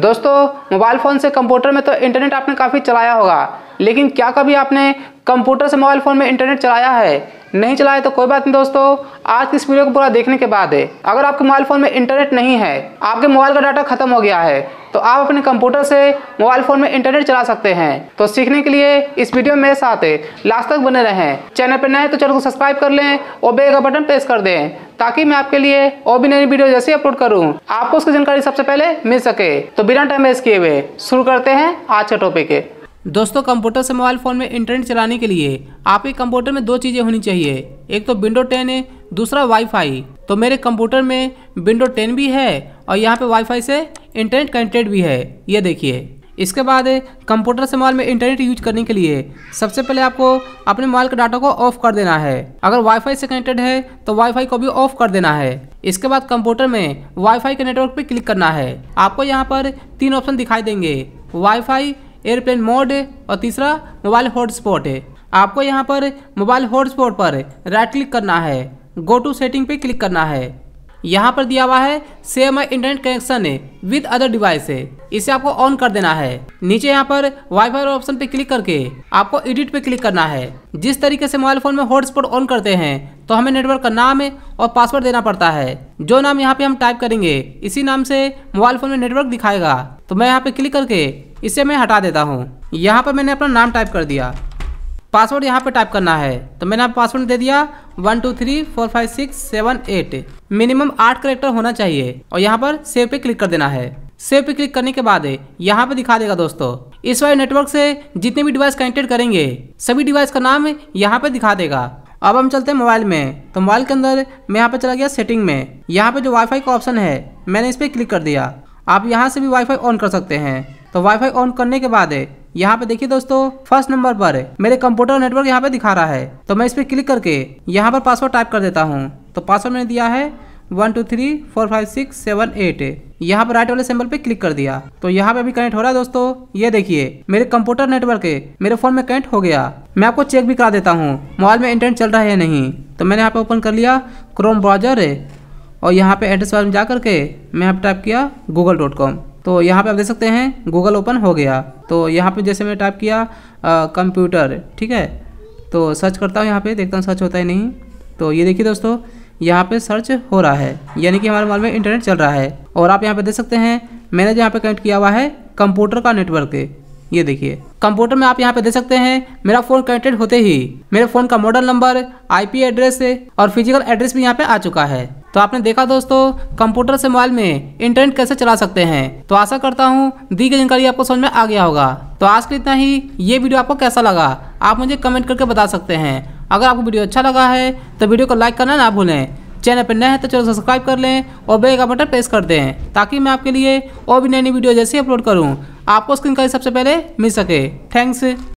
दोस्तों mobile phone से computer में तो इंटरनेट आपने काफ़ी चलाया होगा लेकिन क्या कभी आपने कंप्यूटर से मोबाइल फ़ोन में इंटरनेट चलाया है नहीं चलाया तो कोई बात नहीं दोस्तों आज की इस वीडियो को पूरा देखने के बाद है अगर आपके मोबाइल फ़ोन में इंटरनेट नहीं है आपके मोबाइल का डाटा खत्म हो गया है तो आप अपने कंप्यूटर से मोबाइल फ़ोन में इंटरनेट चला सकते हैं तो सीखने के लिए इस वीडियो मेरे साथ लास्ट तक बने रहें चैनल पर नए तो चैनल को सब्सक्राइब कर लें और बेल का बटन प्रेस कर दें ताकि मैं आपके लिए और भी नई वीडियो जैसे अपलोड करूँ आपको उसकी जानकारी सबसे पहले मिल सके तो बिना टाइम वेस्ट किए हुए शुरू करते हैं आज का टॉपिक दोस्तों कंप्यूटर से मोबाइल फ़ोन में इंटरनेट चलाने के लिए आपके कंप्यूटर में दो चीज़ें होनी चाहिए एक तो विंडो टेन है दूसरा वाईफाई तो मेरे कंप्यूटर में विंडो टेन भी है और यहाँ पे वाईफाई से इंटरनेट कनेक्टेड भी है ये देखिए इसके बाद कंप्यूटर से मोबाइल में इंटरनेट यूज करने के लिए सबसे पहले आपको अपने मोबाइल के डाटा को ऑफ कर देना है अगर वाईफाई से कनेक्टेड है तो वाईफाई को भी ऑफ कर देना है इसके बाद कंप्यूटर में वाईफाई के नेटवर्क पर क्लिक करना है आपको यहाँ पर तीन ऑप्शन दिखाई देंगे वाईफाई एयरप्लेन मोड और तीसरा मोबाइल हॉटस्पॉट आपको यहाँ पर मोबाइल हॉटस्पॉट पर राइट क्लिक करना है गो टू सेटिंग पे क्लिक करना है यहाँ पर दिया हुआ है save my internet connection with other device है इसे आपको ऑन कर देना है नीचे यहाँ पर वाईफाई ऑप्शन पे क्लिक करके आपको एडिट पे क्लिक करना है जिस तरीके से मोबाइल फोन में हॉटस्पॉट ऑन करते हैं तो हमें नेटवर्क का नाम और पासवर्ड देना पड़ता है जो नाम यहाँ पे हम टाइप करेंगे इसी नाम से मोबाइल फोन में नेटवर्क दिखाएगा तो मैं यहाँ पे क्लिक करके इसे मैं हटा देता हूँ यहाँ पर मैंने अपना नाम टाइप कर दिया पासवर्ड यहाँ पे टाइप करना है तो मैंने आप पासवर्ड दे दिया one two three four five six seven eight minimum आठ करेक्टर होना चाहिए और यहाँ पर सेव पे क्लिक कर देना है सेव पे क्लिक करने के बाद यहाँ पे दिखा देगा दोस्तों इस वाई नेटवर्क से जितने भी डिवाइस कनेक्टेड करेंगे सभी डिवाइस का नाम यहाँ पे दिखा देगा अब हम चलते हैं मोबाइल में तो मोबाइल के अंदर मैं यहाँ पे चला गया सेटिंग में यहाँ पे जो वाईफाई का ऑप्शन है मैंने इस पर क्लिक कर दिया आप यहाँ से भी वाईफाई ऑन कर सकते हैं तो वाईफाई ऑन करने के बाद यहाँ पे देखिए दोस्तों फर्स्ट नंबर पर मेरे कंप्यूटर नेटवर्क यहाँ पे दिखा रहा है तो मैं इस पर क्लिक करके यहाँ पर पासवर्ड टाइप कर देता हूँ तो पासवर्ड मैंने दिया है one two three four five six seven eight यहाँ पर राइट वाले सिंबल पे क्लिक कर दिया तो यहाँ पे अभी कनेक्ट हो रहा है दोस्तों ये देखिए मेरे कंप्यूटर नेटवर्क मेरे फोन में कनेक्ट हो गया मैं आपको चेक भी करा देता हूँ मोबाइल में इंटरनेट चल रहा है या नहीं तो मैंने यहाँ पे ओपन कर लिया क्रोम ब्राउजर और यहाँ पे एड्रेस वाले में जा करके मैं यहाँ पर टाइप किया गूगल डॉट कॉम तो यहाँ पे आप देख सकते हैं गूगल ओपन हो गया तो यहाँ पे जैसे मैं टाइप किया कंप्यूटर ठीक है तो सर्च करता हूँ यहाँ पे देखता हूँ सर्च होता है नहीं तो ये देखिए दोस्तों यहाँ पे सर्च हो रहा है यानी कि हमारे मोबाइल में इंटरनेट चल रहा है और आप यहाँ पे देख सकते हैं मैंने जो यहाँ पे कनेक्ट किया हुआ है कंप्यूटर का नेटवर्क ये देखिए कंप्यूटर में आप यहाँ पे देख सकते हैं मेरा फोन कनेक्टेड होते ही मेरे फोन का मॉडल नंबर आईपी एड्रेस और फिजिकल एड्रेस भी यहाँ पे आ चुका है तो आपने देखा दोस्तों कंप्यूटर से मोबाइल में इंटरनेट कैसे चला सकते हैं तो आशा करता हूँ दी गई जानकारी आपको समझ में आ गया होगा तो आज के इतना ही ये वीडियो आपको कैसा लगा आप मुझे कमेंट करके बता सकते हैं अगर आपको वीडियो अच्छा लगा है तो वीडियो को लाइक करना ना भूलें चैनल पर नए हैं तो चैनल सब्सक्राइब कर लें और बेल का बटन प्रेस कर दें ताकि मैं आपके लिए और भी नई नई वीडियो जैसे अपलोड करूँ आपको स्क्रीन का सबसे पहले मिल सके थैंक्स